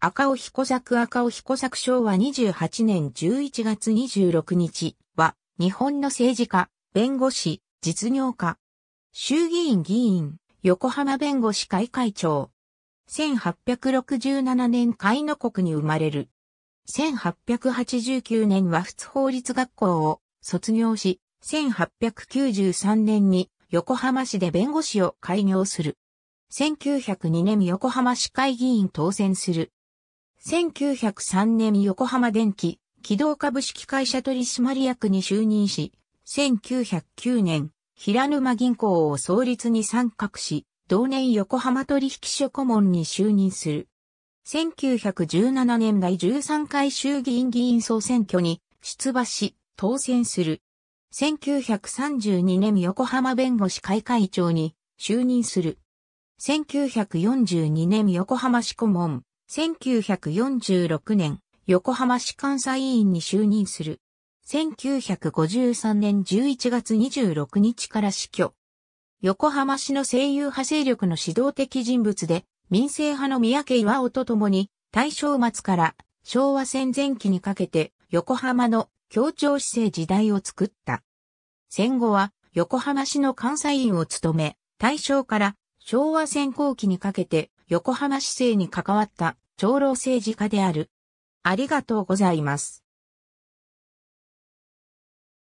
赤尾彦作赤尾彦作昭和28年11月26日は、日本の政治家、弁護士、実業家、衆議院議員、横浜弁護士会会長。1867年海の国に生まれる。1889年は仏法律学校を卒業し、1893年に横浜市で弁護士を開業する。1902年横浜市会議員当選する。1903年横浜電機、軌道株式会社取締役に就任し、1909年、平沼銀行を創立に参画し、同年横浜取引所顧問に就任する。1917年第13回衆議院議員総選挙に出馬し、当選する。1932年横浜弁護士会会長に就任する。1942年横浜市顧問、1946年、横浜市監査委員に就任する。1953年11月26日から死去。横浜市の声優派勢力の指導的人物で、民生派の三宅岩尾と共に、大正末から昭和戦前期にかけて、横浜の協調姿勢時代を作った。戦後は、横浜市の監査委員を務め、大正から昭和戦後期にかけて、横浜市政に関わった長老政治家である。ありがとうございます。